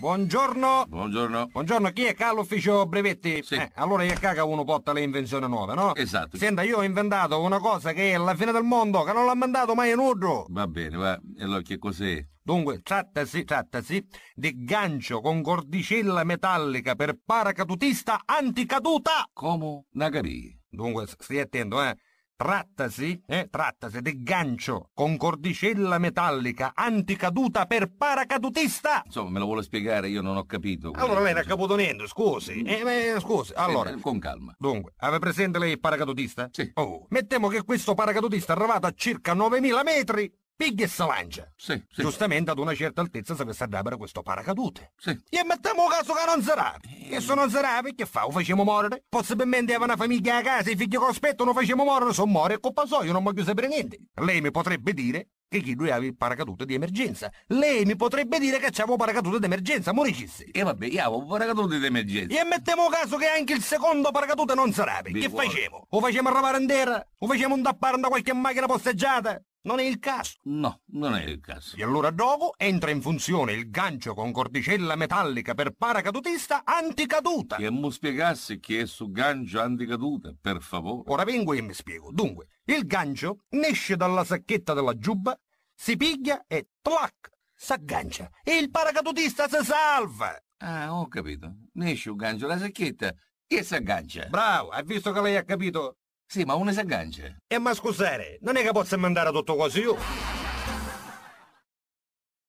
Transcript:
Buongiorno. Buongiorno. Buongiorno, chi è qua all'ufficio brevetti? Sì. Eh, allora io caga uno porta le invenzioni nuove, no? Esatto. Senta, io ho inventato una cosa che è la fine del mondo, che non l'ha mandato mai in nudo. Va bene, va. E allora che cos'è? Dunque, trattasi, trattasi di gancio con cordicella metallica per paracadutista anticaduta. Come? Nagari. Dunque, stai attento, eh. Trattasi, eh, trattasi del gancio con cordicella metallica anticaduta per paracadutista! Insomma, me lo vuole spiegare, io non ho capito. Allora lei non ha capito niente, scusi. Mm. Eh, beh, scusi, eh, allora... Eh, con calma. Dunque, aveva presente lei il paracadutista? Sì. Oh, mettiamo che questo paracadutista è arrivato a circa 9000 metri Pig e Salange. Sì, sì. Giustamente ad una certa altezza si avrebbero questo paracadute. Sì. E mettiamo caso che non sarà. Eh. E... se non sarà, che fa? Lo facciamo morire? Possibilmente aveva una famiglia a casa, i figli che aspetto, lo facciamo morire, sono morti, è colpa sua, io non voglio sapere niente. Lei mi potrebbe dire che chi lui aveva il paracadute di emergenza. Lei mi potrebbe dire che c'avevo paracadute d'emergenza, moricisse. E vabbè, io avevo paracadute d'emergenza. E mettiamo caso che anche il secondo paracadute non sarà. Che facciamo? Lo facciamo arrapare in terra? Lo facciamo indappare da qualche macchina posteggiata? Non è il caso. No, non è il caso. E allora dopo entra in funzione il gancio con cordicella metallica per paracadutista anticaduta. Che mi spiegasse che è su gancio anticaduta, per favore. Ora vengo e mi spiego. Dunque, il gancio esce dalla sacchetta della giubba, si piglia e tlac, s'aggancia. E il paracadutista si salva. Ah, ho capito. Ne esce un gancio dalla sacchetta e si aggancia. Bravo, hai visto che lei ha capito? Sì, ma uno si aggancia. E eh, ma scusate, non è che posso mandare tutto così io?